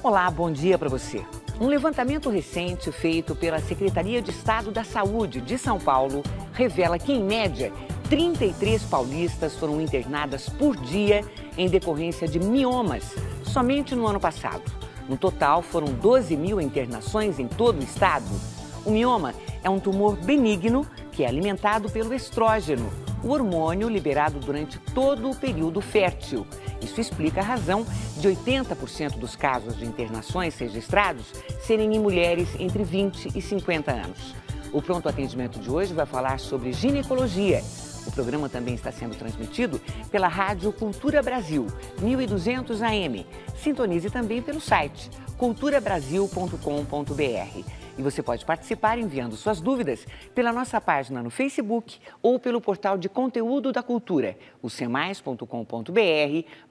Olá, bom dia para você. Um levantamento recente feito pela Secretaria de Estado da Saúde de São Paulo revela que, em média, 33 paulistas foram internadas por dia em decorrência de miomas, somente no ano passado. No total, foram 12 mil internações em todo o estado. O mioma é um tumor benigno que é alimentado pelo estrógeno, hormônio liberado durante todo o período fértil. Isso explica a razão de 80% dos casos de internações registrados serem em mulheres entre 20 e 50 anos. O pronto atendimento de hoje vai falar sobre ginecologia. O programa também está sendo transmitido pela Rádio Cultura Brasil, 1200 AM. Sintonize também pelo site culturabrasil.com.br. E você pode participar enviando suas dúvidas pela nossa página no Facebook ou pelo portal de conteúdo da cultura, o semais.com.br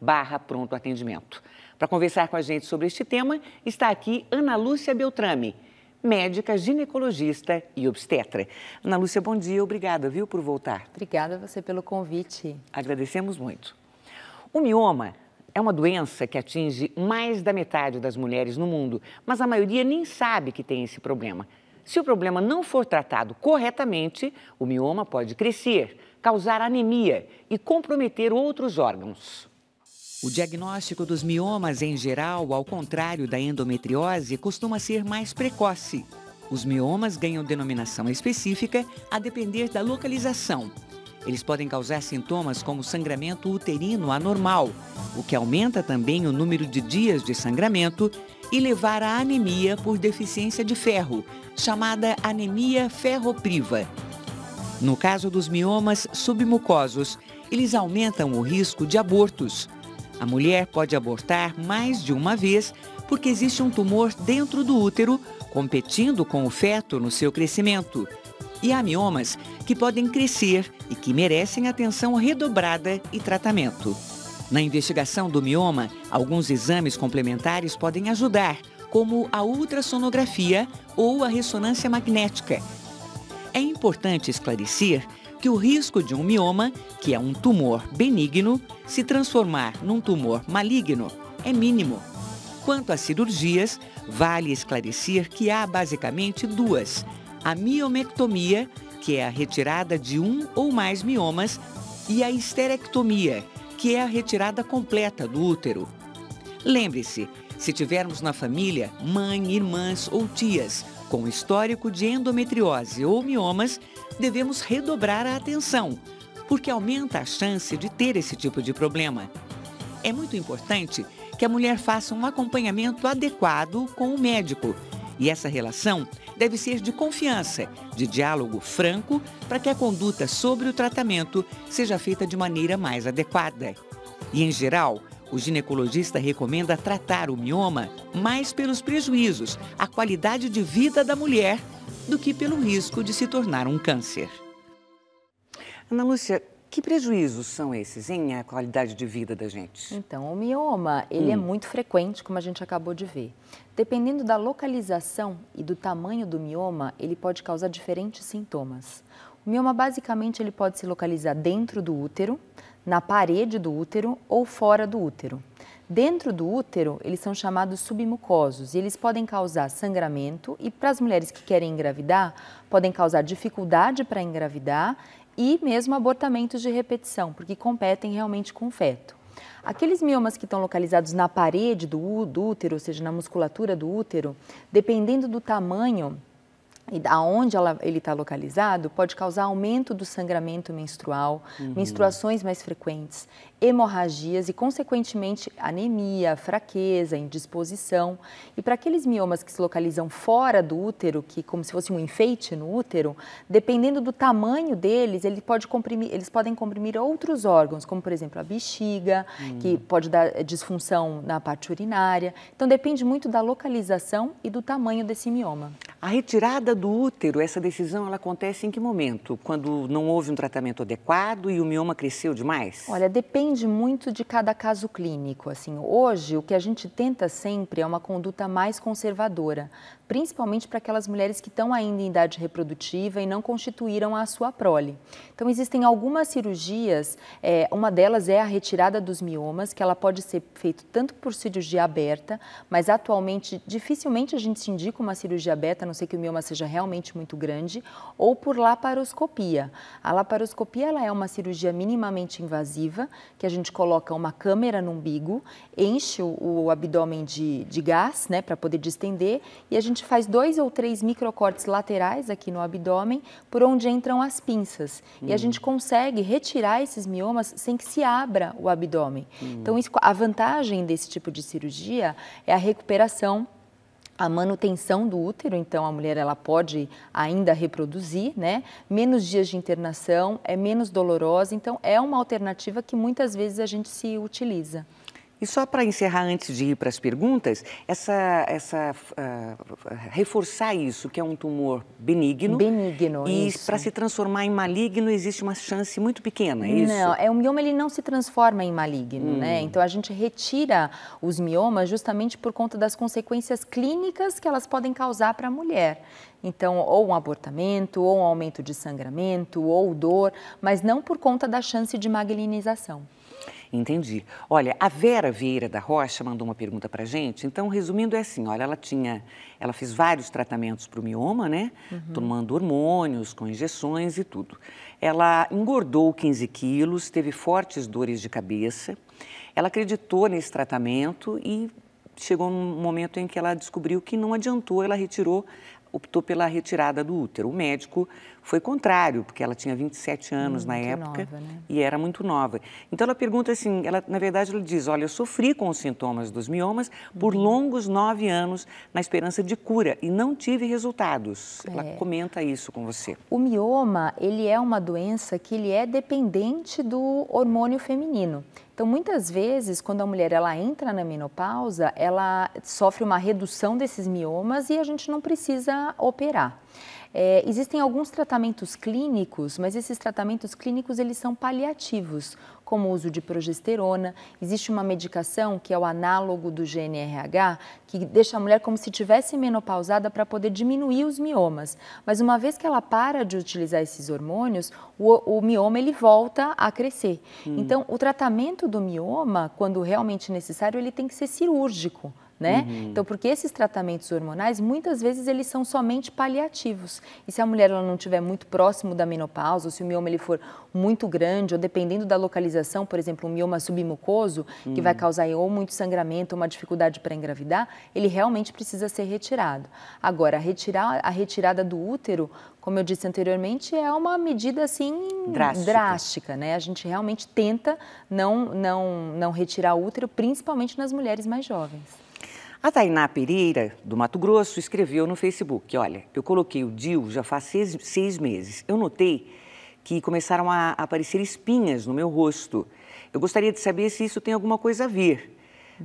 barra pronto atendimento. Para conversar com a gente sobre este tema, está aqui Ana Lúcia Beltrame, médica, ginecologista e obstetra. Ana Lúcia, bom dia, obrigada, viu, por voltar. Obrigada a você pelo convite. Agradecemos muito. O mioma é uma doença que atinge mais da metade das mulheres no mundo, mas a maioria nem sabe que tem esse problema. Se o problema não for tratado corretamente, o mioma pode crescer, causar anemia e comprometer outros órgãos. O diagnóstico dos miomas em geral, ao contrário da endometriose, costuma ser mais precoce. Os miomas ganham denominação específica a depender da localização, eles podem causar sintomas como sangramento uterino anormal, o que aumenta também o número de dias de sangramento e levar à anemia por deficiência de ferro, chamada anemia ferropriva. No caso dos miomas submucosos, eles aumentam o risco de abortos. A mulher pode abortar mais de uma vez porque existe um tumor dentro do útero competindo com o feto no seu crescimento e há miomas que podem crescer e que merecem atenção redobrada e tratamento. Na investigação do mioma, alguns exames complementares podem ajudar, como a ultrassonografia ou a ressonância magnética. É importante esclarecer que o risco de um mioma, que é um tumor benigno, se transformar num tumor maligno é mínimo. Quanto às cirurgias, vale esclarecer que há basicamente duas a miomectomia, que é a retirada de um ou mais miomas, e a esterectomia, que é a retirada completa do útero. Lembre-se, se tivermos na família mãe, irmãs ou tias com histórico de endometriose ou miomas, devemos redobrar a atenção, porque aumenta a chance de ter esse tipo de problema. É muito importante que a mulher faça um acompanhamento adequado com o médico, e essa relação deve ser de confiança, de diálogo franco, para que a conduta sobre o tratamento seja feita de maneira mais adequada. E, em geral, o ginecologista recomenda tratar o mioma mais pelos prejuízos à qualidade de vida da mulher do que pelo risco de se tornar um câncer. Ana Lúcia, que prejuízos são esses em a qualidade de vida da gente? Então, o mioma, ele é hum. é muito frequente, como a gente acabou de ver. Dependendo da localização e do tamanho do mioma, ele pode causar diferentes sintomas. O mioma basicamente ele pode se localizar dentro do útero, na parede do útero ou fora do útero. Dentro do útero, eles são chamados submucosos e eles podem causar sangramento e para as mulheres que querem engravidar, podem causar dificuldade para engravidar e mesmo abortamentos de repetição, porque competem realmente com o feto. Aqueles miomas que estão localizados na parede do, útero, ou seja, na musculatura do útero, dependendo do tamanho e aonde ela, ele está localizado, pode causar aumento do sangramento menstrual, uhum. menstruações mais frequentes, hemorragias e, consequentemente, anemia, fraqueza, indisposição. E para aqueles miomas que se localizam fora do útero, que como se fosse um enfeite no útero, dependendo do tamanho deles, ele pode comprimir, eles podem comprimir outros órgãos, como por exemplo a bexiga, hum. que pode dar eh, disfunção na parte urinária. Então depende muito da localização e do tamanho desse mioma. A retirada do útero, essa decisão, ela acontece em que momento? Quando não houve um tratamento adequado e o mioma cresceu demais? Olha, depende depende muito de cada caso clínico. Assim, hoje o que a gente tenta sempre é uma conduta mais conservadora, principalmente para aquelas mulheres que estão ainda em idade reprodutiva e não constituíram a sua prole. Então existem algumas cirurgias, é, uma delas é a retirada dos miomas, que ela pode ser feita tanto por cirurgia aberta, mas atualmente dificilmente a gente se indica uma cirurgia aberta, a não ser que o mioma seja realmente muito grande, ou por laparoscopia. A laparoscopia ela é uma cirurgia minimamente invasiva que a gente coloca uma câmera no umbigo, enche o, o abdômen de, de gás, né, para poder distender, e a gente faz dois ou três microcortes laterais aqui no abdômen, por onde entram as pinças. E a hum. gente consegue retirar esses miomas sem que se abra o abdômen. Hum. Então, a vantagem desse tipo de cirurgia é a recuperação a manutenção do útero, então a mulher ela pode ainda reproduzir, né? Menos dias de internação, é menos dolorosa, então é uma alternativa que muitas vezes a gente se utiliza. E só para encerrar, antes de ir para as perguntas, essa, essa uh, reforçar isso, que é um tumor benigno. Benigno, E para se transformar em maligno, existe uma chance muito pequena, é isso? Não, é, o mioma ele não se transforma em maligno, né? hum. né? Então, a gente retira os miomas justamente por conta das consequências clínicas que elas podem causar para a mulher. Então, ou um abortamento, ou um aumento de sangramento, ou dor, mas não por conta da chance de malignização. Entendi. Olha, a Vera Vieira da Rocha mandou uma pergunta para gente. Então, resumindo, é assim: olha, ela tinha, ela fez vários tratamentos para o mioma, né? Uhum. Tomando hormônios, com injeções e tudo. Ela engordou 15 quilos, teve fortes dores de cabeça. Ela acreditou nesse tratamento e chegou num momento em que ela descobriu que não adiantou, ela retirou, optou pela retirada do útero. O médico foi contrário, porque ela tinha 27 anos hum, na época nova, né? e era muito nova. Então ela pergunta assim, ela na verdade ela diz, olha, eu sofri com os sintomas dos miomas por uhum. longos nove anos na esperança de cura e não tive resultados. É. Ela comenta isso com você. O mioma, ele é uma doença que ele é dependente do hormônio feminino. Então, muitas vezes, quando a mulher ela entra na menopausa, ela sofre uma redução desses miomas e a gente não precisa operar. É, existem alguns tratamentos tratamentos clínicos, mas esses tratamentos clínicos eles são paliativos, como o uso de progesterona. Existe uma medicação que é o análogo do GNRH, que deixa a mulher como se tivesse menopausada para poder diminuir os miomas. Mas uma vez que ela para de utilizar esses hormônios, o, o mioma ele volta a crescer. Hum. Então, o tratamento do mioma, quando realmente necessário, ele tem que ser cirúrgico né? Uhum. Então, porque esses tratamentos hormonais, muitas vezes eles são somente paliativos. E se a mulher ela não estiver muito próximo da menopausa, ou se o mioma ele for muito grande, ou dependendo da localização, por exemplo, um mioma submucoso, uhum. que vai hum. causar ou muito sangramento, ou uma dificuldade para engravidar, ele realmente precisa ser retirado. Agora, a, retirar, a retirada do útero, como eu disse anteriormente, é uma medida assim drástica, drástica né? A gente realmente tenta não, não, não retirar o útero, principalmente nas mulheres mais jovens. A Tainá Pereira, do Mato Grosso, escreveu no Facebook: Olha, eu coloquei o DIL já faz seis, seis meses. Eu notei que começaram a aparecer espinhas no meu rosto. Eu gostaria de saber se isso tem alguma coisa a ver,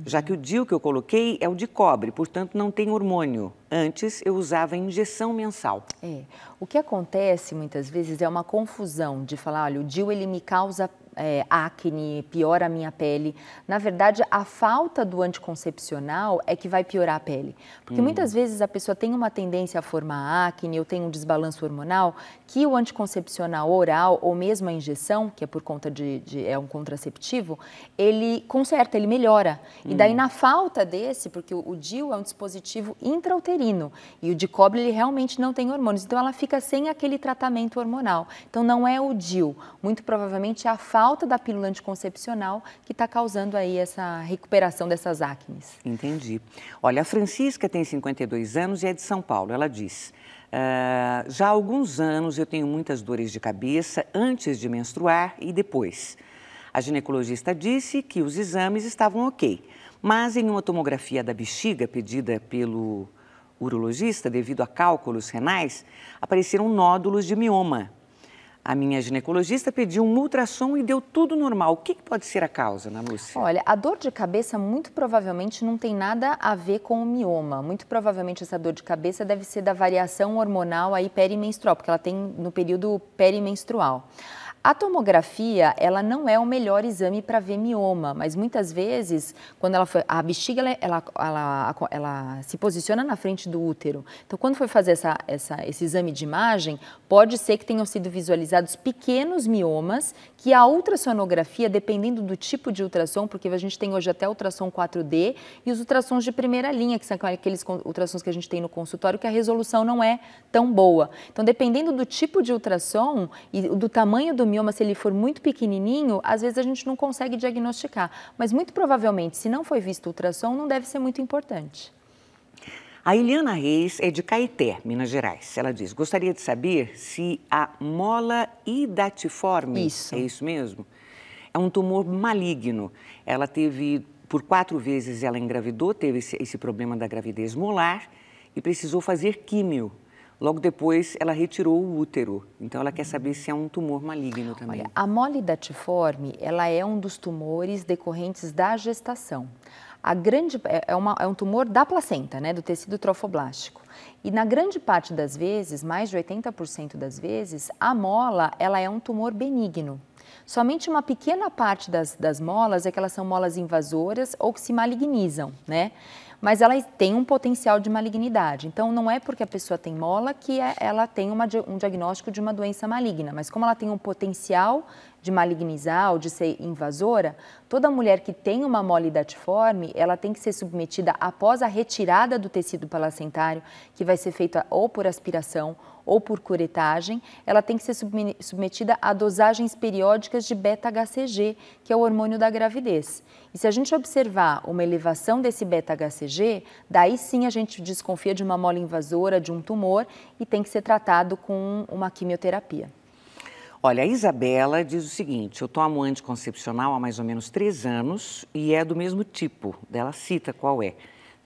já que o DIL que eu coloquei é o de cobre, portanto não tem hormônio. Antes eu usava injeção mensal. É. O que acontece muitas vezes é uma confusão de falar, olha, o DIU ele me causa é, acne, piora a minha pele. Na verdade, a falta do anticoncepcional é que vai piorar a pele. Porque hum. muitas vezes a pessoa tem uma tendência a formar acne ou tem um desbalanço hormonal que o anticoncepcional oral ou mesmo a injeção, que é por conta de, de é um contraceptivo, ele conserta, ele melhora. Hum. E daí hum. na falta desse, porque o, o DIU é um dispositivo intrauterino, uterino. E o de cobre, ele realmente não tem hormônios. Então, ela fica sem aquele tratamento hormonal. Então, não é o DIL. Muito provavelmente é a falta da pílula anticoncepcional que está causando aí essa recuperação dessas acnes. Entendi. Olha, a Francisca tem 52 anos e é de São Paulo. Ela diz. Uh, já há alguns anos eu tenho muitas dores de cabeça antes de menstruar e depois. A ginecologista disse que os exames estavam ok, mas em uma tomografia da bexiga pedida pelo urologista, devido a cálculos renais, apareceram nódulos de mioma. A minha ginecologista pediu um ultrassom e deu tudo normal. O que, pode ser a causa, Ana Lúcia? Olha, a dor de cabeça muito provavelmente não tem nada a ver com o mioma. Muito provavelmente essa dor de cabeça deve ser da variação hormonal aí perimenstrual, porque ela tem no período perimenstrual. A tomografia, ela não é o melhor exame para ver mioma, mas muitas vezes, quando ela foi, a bexiga, ela, ela, ela, ela, se posiciona na frente do útero. Então, quando foi fazer essa, essa, esse exame de imagem, pode ser que tenham sido visualizados pequenos miomas, que a ultrassonografia, dependendo do tipo de ultrassom, porque a gente tem hoje até ultrassom 4D e os ultrassons de primeira linha, que são aqueles ultrassons que a gente tem no consultório, que a resolução não é tão boa. Então, dependendo do tipo de ultrassom e do tamanho do mioma, se ele for muito pequenininho, às vezes a gente não consegue diagnosticar. Mas muito provavelmente, se não foi visto ultrassom, não deve ser muito importante. A Eliana Reis é de Caeté, Minas Gerais. Ela diz: gostaria de saber se a mola idatiforme, isso. é isso mesmo, é um tumor maligno. Ela teve, por quatro vezes, ela engravidou, teve esse, esse problema da gravidez molar e precisou fazer químio Logo depois, ela retirou o útero. Então, ela quer saber se é um tumor maligno também. Olha, a datiforme, ela é um dos tumores decorrentes da gestação. A grande é, é, uma, é um tumor da placenta, né, do tecido trofoblástico. E na grande parte das vezes, mais de 80% das vezes, a mola ela é um tumor benigno. Somente uma pequena parte das, das molas é que elas são molas invasoras ou que se malignizam, né? mas ela tem um potencial de malignidade. Então, não é porque a pessoa tem mola que é, ela tem uma, um diagnóstico de uma doença maligna, mas como ela tem um potencial de malignizar ou de ser invasora, toda mulher que tem uma mole datiforme, ela tem que ser submetida após a retirada do tecido placentário, que vai ser feita ou por aspiração ou por curetagem, ela tem que ser submetida a dosagens periódicas de beta-HCG, que é o hormônio da gravidez. E se a gente observar uma elevação desse beta-HCG, daí sim a gente desconfia de uma mola invasora, de um tumor e tem que ser tratado com uma quimioterapia. Olha, a Isabela diz o seguinte: eu tomo anticoncepcional há mais ou menos três anos e é do mesmo tipo. Ela cita qual é.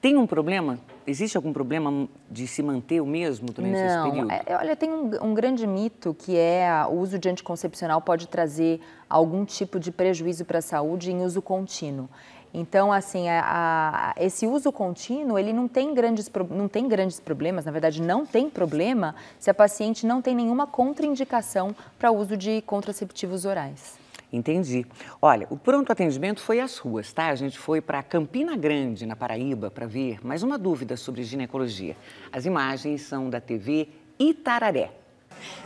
Tem um problema? Existe algum problema de se manter o mesmo durante Não, esse período? É, é, olha, tem um, um, grande mito que é o uso de anticoncepcional pode trazer algum tipo de prejuízo para a saúde em uso contínuo. Então, assim, a, a, esse uso contínuo, ele não tem, grandes, não tem grandes problemas, na verdade, não tem problema se a paciente não tem nenhuma contraindicação para o uso de contraceptivos orais. Entendi. Olha, o pronto atendimento foi às ruas, tá? A gente foi para Campina Grande, na Paraíba, para ver mais uma dúvida sobre ginecologia. As imagens são da TV Itararé.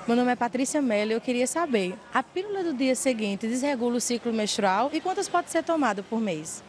Meu nome é Patrícia Mello e eu queria saber, a pílula do dia seguinte desregula o ciclo menstrual e quantas pode ser tomada por mês?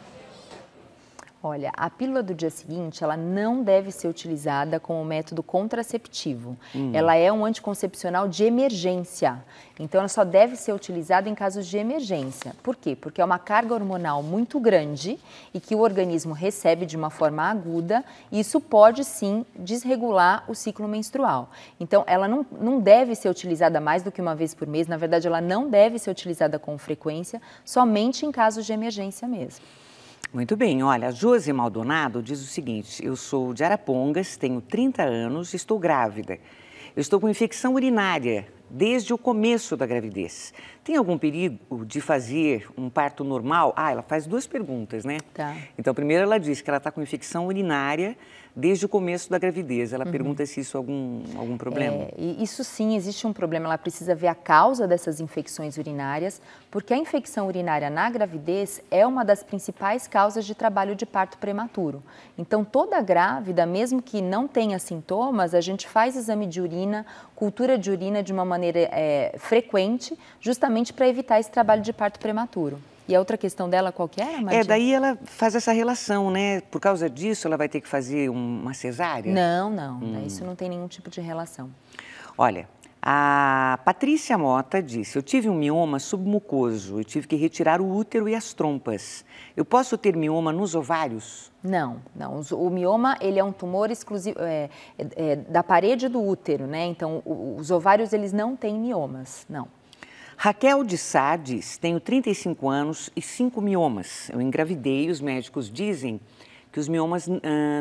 Olha, a pílula do dia seguinte, ela não deve ser utilizada como método contraceptivo. Hum. Ela é um anticoncepcional de emergência. Então, ela só deve ser utilizada em casos de emergência. Por quê? Porque é uma carga hormonal muito grande e que o organismo recebe de uma forma aguda. E isso pode, sim, desregular o ciclo menstrual. Então, ela não, não deve ser utilizada mais do que uma vez por mês. Na verdade, ela não deve ser utilizada com frequência, somente em casos de emergência mesmo. Muito bem, olha, a Josi Maldonado diz o seguinte: eu sou de Arapongas, tenho 30 anos, estou grávida. Eu estou com infecção urinária desde o começo da gravidez. Tem algum perigo de fazer um parto normal? Ah, ela faz duas perguntas, né? Tá. Então, primeiro ela diz que ela está com infecção urinária desde o começo da gravidez. Ela uhum. pergunta se isso é algum, algum problema. É, isso sim, existe um problema. Ela precisa ver a causa dessas infecções urinárias, porque a infecção urinária na gravidez é uma das principais causas de trabalho de parto prematuro. Então, toda grávida, mesmo que não tenha sintomas, a gente faz exame de urina, cultura de urina de uma maneira maneira é, frequente, justamente para evitar esse trabalho de parto prematuro. E a outra questão dela qual que era, É, daí ela faz essa relação, né? Por causa disso, ela vai ter que fazer uma cesárea? Não, não. Hum. Isso não tem nenhum tipo de relação. Olha, a Patrícia Mota disse: Eu tive um mioma submucoso e tive que retirar o útero e as trompas. Eu posso ter mioma nos ovários? Não, não. O mioma ele é um tumor exclusivo é, é, é da parede do útero, né? Então os ovários eles não têm miomas, não. Raquel de Sá diz: Tenho 35 anos e 5 miomas. Eu engravidei e os médicos dizem que os miomas uh,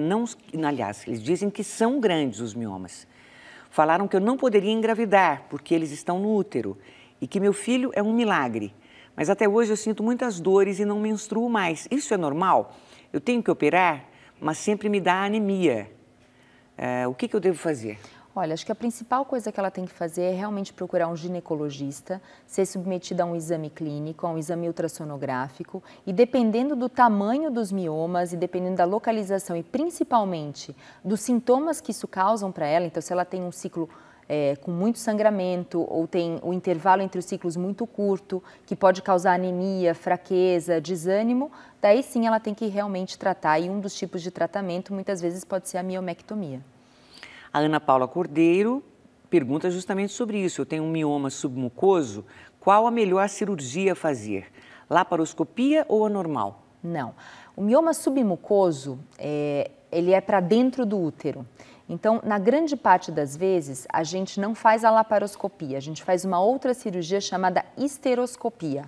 não. Aliás, eles dizem que são grandes os miomas. Falaram que eu não poderia engravidar, porque eles estão no útero, e que meu filho é um milagre. Mas até hoje eu sinto muitas dores e não menstruo mais. Isso é normal? Eu tenho que operar, mas sempre me dá anemia. É, o que, que eu devo fazer? Olha, acho que a principal coisa que ela tem que fazer é realmente procurar um ginecologista, ser submetida a um exame clínico, a um exame ultrassonográfico e dependendo do tamanho dos miomas e dependendo da localização e principalmente dos sintomas que isso causam para ela, então se ela tem um ciclo é, com muito sangramento ou tem o intervalo entre os ciclos muito curto, que pode causar anemia, fraqueza, desânimo, daí sim ela tem que realmente tratar e um dos tipos de tratamento muitas vezes pode ser a miomectomia. A Ana Paula Cordeiro pergunta justamente sobre isso. Eu tenho um mioma submucoso, qual a melhor cirurgia fazer? Laparoscopia ou a normal? Não. O mioma submucoso, é, ele é para dentro do útero. Então, na grande parte das vezes, a gente não faz a laparoscopia, a gente faz uma outra cirurgia chamada esteroscopia.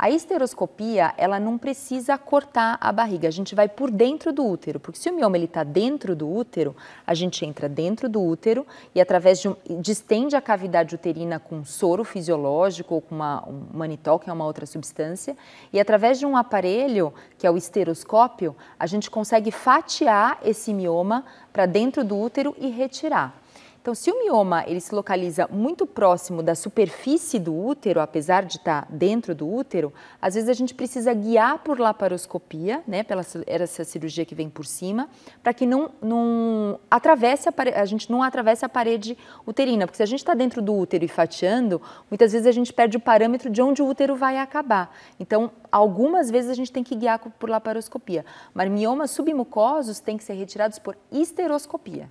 A esteroscopia, ela não precisa cortar a barriga, a gente vai por dentro do útero, porque se o mioma está dentro do útero, a gente entra dentro do útero e através de um, distende a cavidade uterina com soro fisiológico ou com uma, um manitol, que é uma outra substância, e através de um aparelho, que é o esteroscópio, a gente consegue fatiar esse mioma para dentro do útero e retirar. Então, se o mioma ele se localiza muito próximo da superfície do útero, apesar de estar tá dentro do útero, às vezes a gente precisa guiar por laparoscopia, né, pela essa cirurgia que vem por cima, para que não, não atravesse a, parede, a gente não atravesse a parede uterina, porque se a gente está dentro do útero e fatiando, muitas vezes a gente perde o parâmetro de onde o útero vai acabar. Então, algumas vezes a gente tem que guiar por laparoscopia, mas miomas submucosos têm que ser retirados por esteroscopia.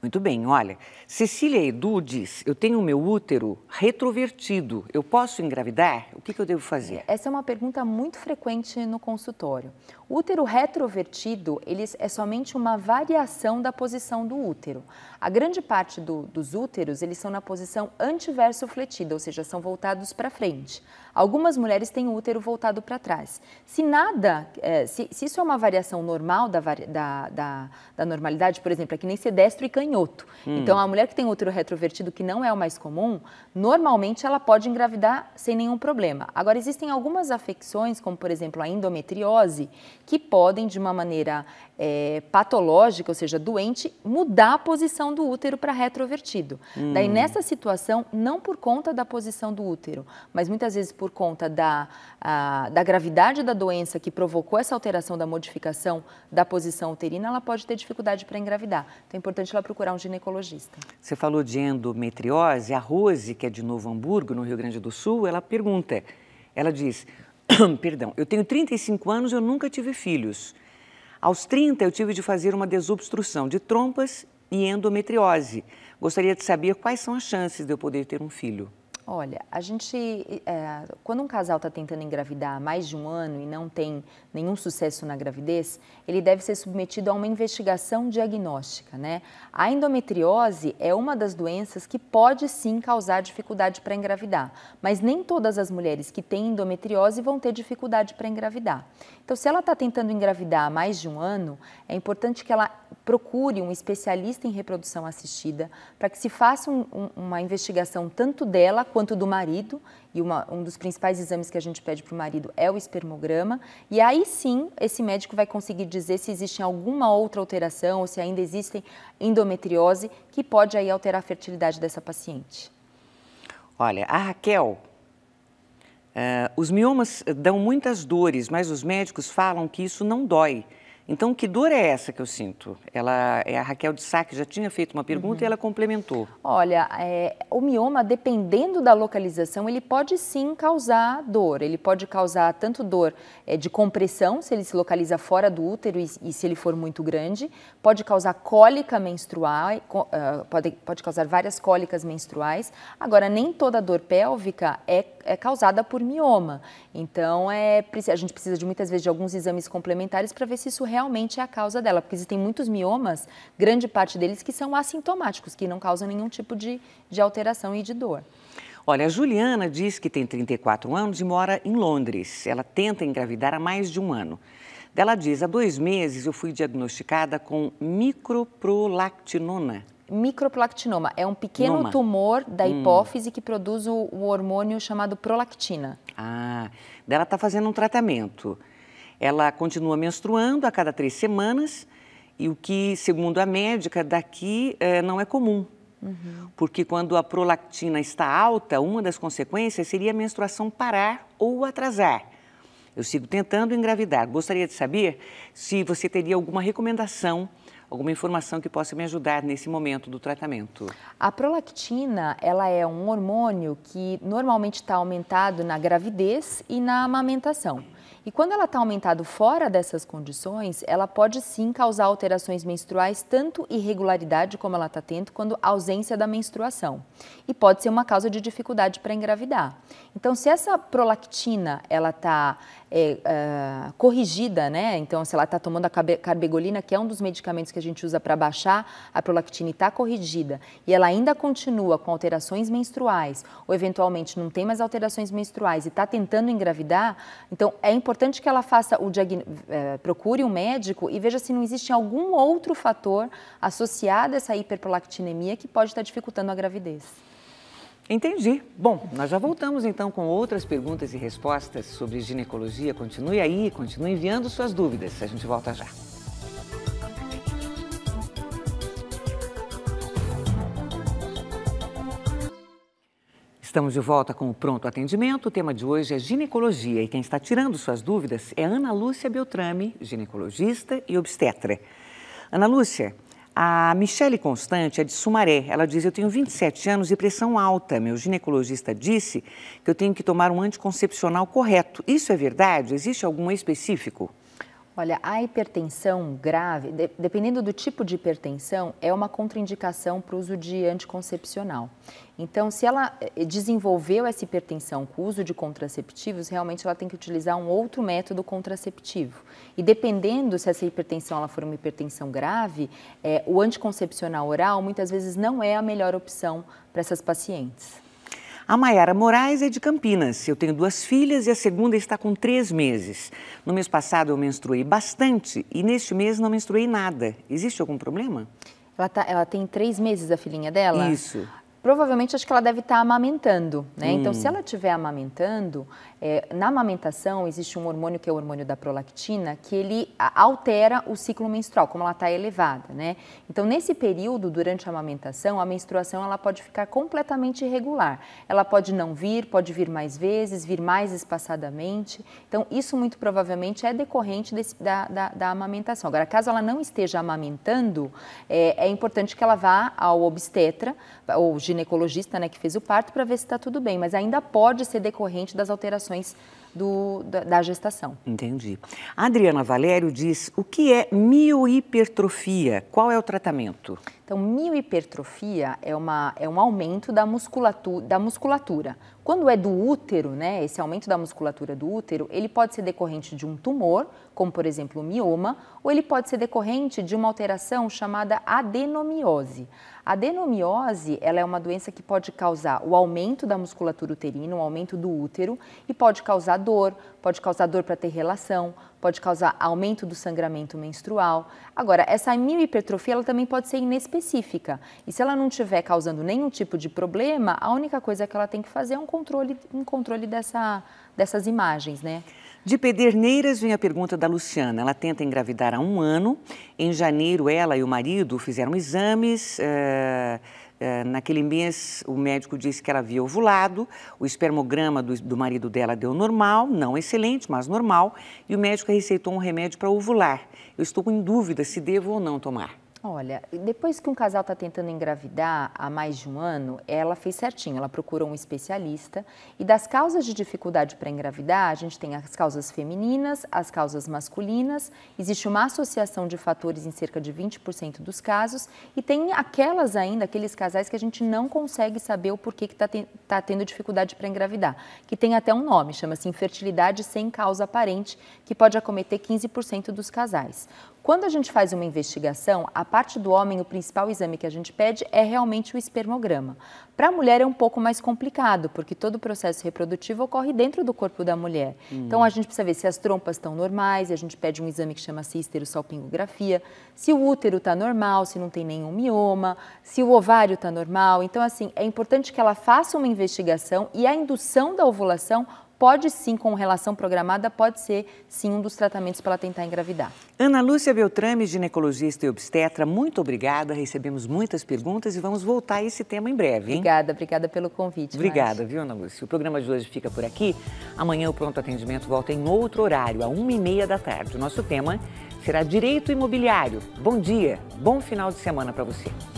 Muito bem, olha, Cecília Edu diz, eu tenho meu útero retrovertido, eu posso engravidar? O que, que eu devo fazer? Essa é uma pergunta muito frequente no consultório. O útero retrovertido, ele é somente uma variação da posição do útero. A grande parte do, dos úteros, eles são na posição antiverso fletida, ou seja, são voltados para frente. Algumas mulheres têm o útero voltado para trás. Se nada, é, se, se, isso é uma variação normal da, da, da, da, normalidade, por exemplo, é que nem ser destro e canhoto. Hum. Então, a mulher que tem útero retrovertido, que não é o mais comum, normalmente ela pode engravidar sem nenhum problema. Agora, existem algumas afecções, como por exemplo a endometriose, que podem, de uma maneira é, patológica, ou seja, doente, mudar a posição do útero para retrovertido. Hum. Daí, nessa situação, não por conta da posição do útero, mas muitas vezes por por conta da, a, da gravidade da doença que provocou essa alteração da modificação da posição uterina, ela pode ter dificuldade para engravidar. Então é importante ela procurar um ginecologista. Você falou de endometriose. A Rose, que é de Novo Hamburgo, no Rio Grande do Sul, ela pergunta, ela diz, perdão, eu tenho 35 anos, eu nunca tive filhos. Aos 30, eu tive de fazer uma desobstrução de trompas e endometriose. Gostaria de saber quais são as chances de eu poder ter um filho. Olha, a gente, é, quando um casal está tentando engravidar há mais de um ano e não tem nenhum sucesso na gravidez, ele deve ser submetido a uma investigação diagnóstica, né? A endometriose é uma das doenças que pode sim causar dificuldade para engravidar, mas nem todas as mulheres que têm endometriose vão ter dificuldade para engravidar. Então, se ela está tentando engravidar há mais de um ano, é importante que ela procure um especialista em reprodução assistida para que se faça um, um, uma investigação tanto dela quanto do marido. E uma, um dos principais exames que a gente pede para o marido é o espermograma. E aí sim, esse médico vai conseguir dizer se existe alguma outra alteração ou se ainda existem endometriose que pode aí alterar a fertilidade dessa paciente. Olha, a Raquel Uh, os miomas dão muitas dores, mas os médicos falam que isso não dói. Então, que dor é essa que eu sinto? Ela, é, a Raquel de Sá, que já tinha feito uma pergunta uhum. e ela complementou. Olha, é, o mioma, dependendo da localização, ele pode sim causar dor. Ele pode causar tanto dor é, de compressão, se ele se localiza fora do útero e, e se ele for muito grande. Pode causar cólica menstrual, ah, pode, pode causar várias cólicas menstruais. Agora, nem toda dor pélvica é, é causada por mioma. Então, é, a gente precisa de muitas vezes de alguns exames complementares para ver se isso realmente realmente é a causa dela, porque existem muitos miomas, grande parte deles que são assintomáticos, que não causam nenhum tipo de, de alteração e de dor. Olha, a Juliana diz que tem 34 anos e mora em Londres. Ela tenta engravidar há mais de um ano. Ela diz: há dois meses eu fui diagnosticada com microprolactinoma Microprolactinoma é um pequeno Noma. tumor da hum. hipófise hum. que produz o, o hormônio chamado prolactina. Ah, dela está fazendo um tratamento. Ela continua menstruando a cada três semanas, e o que, segundo a médica, daqui eh, não é comum. Uhum. Porque quando a prolactina está alta, uma das consequências seria a menstruação parar ou atrasar. Eu sigo tentando engravidar. Gostaria de saber se você teria alguma recomendação, alguma informação que possa me ajudar nesse momento do tratamento. A prolactina, ela é um hormônio que normalmente está aumentado na gravidez e na amamentação. E quando ela está aumentado fora dessas condições, ela pode sim causar alterações menstruais, tanto irregularidade como ela está tendo, quanto ausência da menstruação. E pode ser uma causa de dificuldade para engravidar. Então, se essa prolactina ela está é, uh, corrigida, né? Então, se ela está tomando a carbegolina, que é um dos medicamentos que a gente usa para baixar a prolactina, está corrigida e ela ainda continua com alterações menstruais ou eventualmente não tem mais alterações menstruais e está tentando engravidar, então é importante que ela faça o Uh, procure um médico e veja se não existe algum outro fator associado a essa hiperprolactinemia que pode estar tá dificultando a gravidez. Entendi. Bom, nós já voltamos então com outras perguntas e respostas sobre ginecologia. Continue aí, continue enviando suas dúvidas. A gente volta já. Estamos de volta com o Pronto Atendimento. O tema de hoje é ginecologia e quem está tirando suas dúvidas é Ana Lúcia Beltrame, ginecologista e obstetra. Ana Lúcia, a Michele Constante é de Sumaré. Ela diz: Eu tenho 27 anos e pressão alta. Meu ginecologista disse que eu tenho que tomar um anticoncepcional correto. Isso é verdade? Existe algum específico? Olha, a hipertensão grave, de, dependendo do tipo de hipertensão, é uma contraindicação para o uso de anticoncepcional. Então, se ela eh, desenvolveu essa hipertensão com o uso de contraceptivos, realmente ela tem que utilizar um outro método contraceptivo. E dependendo se essa hipertensão ela for uma hipertensão grave, é, o anticoncepcional oral muitas vezes não é a melhor opção para essas pacientes. A Mayara Moraes é de Campinas. Eu tenho duas filhas e a segunda está com três meses. No mês passado eu menstruei bastante e neste mês não menstruei nada. Existe algum problema? Ela, tá, ela tem três meses, a filhinha dela? Isso provavelmente acho que ela deve estar tá amamentando, né? Então, hum. Então, se ela estiver amamentando, é, na amamentação, existe um hormônio que é o hormônio da prolactina, que ele altera o ciclo menstrual, como ela está elevada, né? Então, nesse período, durante a amamentação, a menstruação ela pode ficar completamente irregular. Ela pode não vir, pode vir mais vezes, vir mais espaçadamente. Então, isso muito provavelmente é decorrente desse, da, da, da, amamentação. Agora, caso ela não esteja amamentando, é, é importante que ela vá ao obstetra ou ginecologista, né, que fez o parto, para ver se está tudo bem. Mas ainda pode ser decorrente das alterações complicações do, da, da, gestação. Entendi. A Adriana Valério diz: o que é miohipertrofia? Qual é o tratamento? Então, miohipertrofia é, uma, é um aumento da musculatura, da musculatura. Quando é do útero, né, esse aumento da musculatura do útero, ele pode ser decorrente de um tumor, como por exemplo o mioma, ou ele pode ser decorrente de uma alteração chamada adenomiose. A adenomiose ela é uma doença que pode causar o aumento da musculatura uterina, o aumento do útero, e pode causar dor, pode causar dor para ter relação, pode causar aumento do sangramento menstrual. Agora, essa miohipertrofia ela também pode ser inespecífica. E se ela não estiver causando nenhum tipo de problema, a única coisa que ela tem que fazer é um controle, um controle dessa, dessas imagens, né? De Pederneiras vem a pergunta da Luciana. Ela tenta engravidar há um ano. Em janeiro, ela e o marido fizeram exames. Eh, é, naquele mês, o médico disse que ela havia ovulado, o espermograma do, do, marido dela deu normal, não excelente, mas normal, e o médico receitou um remédio para ovular. Eu estou em dúvida se devo ou não tomar. Olha, depois que um casal está tentando engravidar há mais de um ano, ela fez certinho, ela procura um especialista. E das causas de dificuldade para engravidar, a gente tem as causas femininas, as causas masculinas, existe uma associação de fatores em cerca de 20% dos casos, e tem aquelas ainda, aqueles casais que a gente não consegue saber o porquê que está te tá tendo dificuldade para engravidar, que tem até um nome, chama-se infertilidade sem causa aparente, que pode acometer 15% dos casais. Quando a gente faz uma investigação, a parte do homem, o principal exame que a gente pede é realmente o espermograma. Para a mulher é um pouco mais complicado, porque todo o processo reprodutivo ocorre dentro do corpo da mulher. Hum. Então a gente precisa ver se as trompas estão normais, a gente pede um exame que chama-se se o útero está normal, se não tem nenhum mioma, se o ovário está normal. Então, assim, é importante que ela faça uma investigação e a indução da ovulação pode sim, com relação programada, pode ser sim um dos tratamentos para ela tentar engravidar. Ana Lúcia Beltrame, ginecologista e obstetra, muito obrigada. Recebemos muitas perguntas e vamos voltar a esse tema em breve. Hein? Obrigada, obrigada pelo convite. Obrigada, viu, Ana Lúcia? O programa de hoje fica por aqui. Amanhã o Pronto Atendimento volta em outro horário, a uma e meia da tarde. O nosso tema será Direito Imobiliário. Bom dia, bom final de semana para você.